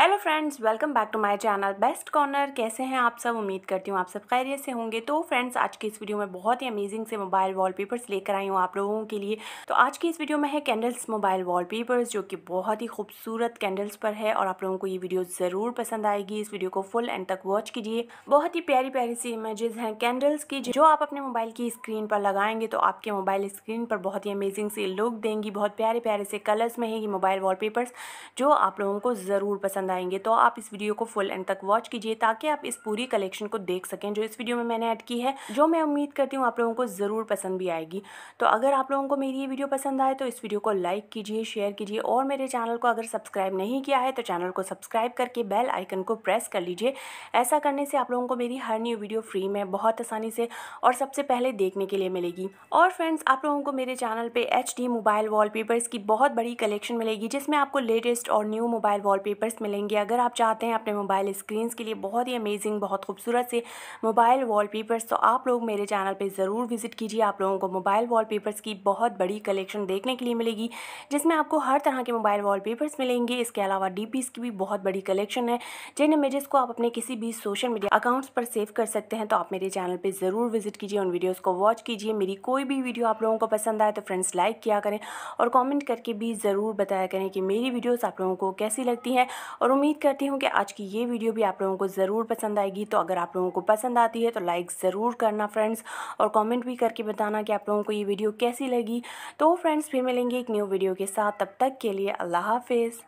hello friends welcome back to my channel best corner कैसे हैं आप सब उम्मीद करती हूँ आप सब खैरियत से होंगे तो फ्रेंड्स आज की इस वीडियो में बहुत ही अमेजिंग से मोबाइल वॉलपेपर्स लेकर आई हूँ आप लोगों के लिए तो आज की इस वीडियो में है कैंडल्स मोबाइल वॉलपेपर्स जो कि बहुत ही खूबसूरत कैंडल्स पर है और आप लोगों को ये वीडियो ज़रूर पसंद आएगी इस वीडियो को फुल एंड तक वॉच कीजिए बहुत ही प्यारी प्यारी सी इमेजेस हैं कैंडल्स की जो आप अपने मोबाइल की स्क्रीन पर लगाएंगे तो आपके मोबाइल स्क्रीन पर बहुत ही अमेजिंग से लुक देंगी बहुत प्यारे प्यारे से कलर्स में है ये मोबाइल वॉल जो आप लोगों को ज़रूर पसंद पसंद आएंगे तो आप इस वीडियो को फुल एंड तक वॉच कीजिए ताकि आप इस पूरी कलेक्शन को देख सकें जो इस वीडियो में मैंने ऐड की है जो मैं उम्मीद करती हूँ आप लोगों को ज़रूर पसंद भी आएगी तो अगर आप लोगों को मेरी ये वीडियो पसंद आए तो इस वीडियो को लाइक कीजिए शेयर कीजिए और मेरे चैनल को अगर सब्सक्राइब नहीं किया है तो चैनल को सब्सक्राइब करके बेल आइकन को प्रेस कर लीजिए ऐसा करने से आप लोगों को मेरी हर न्यू वीडियो फ्री में बहुत आसानी से और सबसे पहले देखने के लिए मिलेगी और फ्रेंड्स आप लोगों को मेरे चैनल पे एच मोबाइल वॉलपेपर्स की बहुत बड़ी कलेक्शन मिलेगी जिसमें आपको लेटेस्ट और न्यू मोबाइल वॉलपेपर्स मिलेंगे रहेंगे अगर आप चाहते हैं अपने मोबाइल स्क्रीन्स के लिए बहुत ही अमेजिंग बहुत खूबसूरत से मोबाइल वॉलपेपर्स तो आप लोग मेरे चैनल पर ज़रूर विजिट कीजिए आप लोगों को मोबाइल वॉलपेपर्स की बहुत बड़ी कलेक्शन देखने के लिए मिलेगी जिसमें आपको हर तरह के मोबाइल वॉलपेपर्स मिलेंगे इसके अलावा डी की भी बहुत बड़ी कलेक्शन है जिन इमेजेस को आप अपने किसी भी सोशल मीडिया अकाउंट्स पर सेव कर सकते हैं तो आप मेरे चैनल पर ज़रूर विजिट कीजिए उन वीडियोज़ को वॉच कीजिए मेरी कोई भी वीडियो आप लोगों को पसंद आए तो फ्रेंड्स लाइक किया करें और कॉमेंट करके भी ज़रूर बताया करें कि मेरी वीडियोज़ आप लोगों को कैसी लगती हैं और और उम्मीद करती हूँ कि आज की ये वीडियो भी आप लोगों को ज़रूर पसंद आएगी तो अगर आप लोगों को पसंद आती है तो लाइक ज़रूर करना फ्रेंड्स और कमेंट भी करके बताना कि आप लोगों को ये वीडियो कैसी लगी तो फ्रेंड्स फिर मिलेंगे एक न्यू वीडियो के साथ तब तक के लिए अल्लाह हाफिज़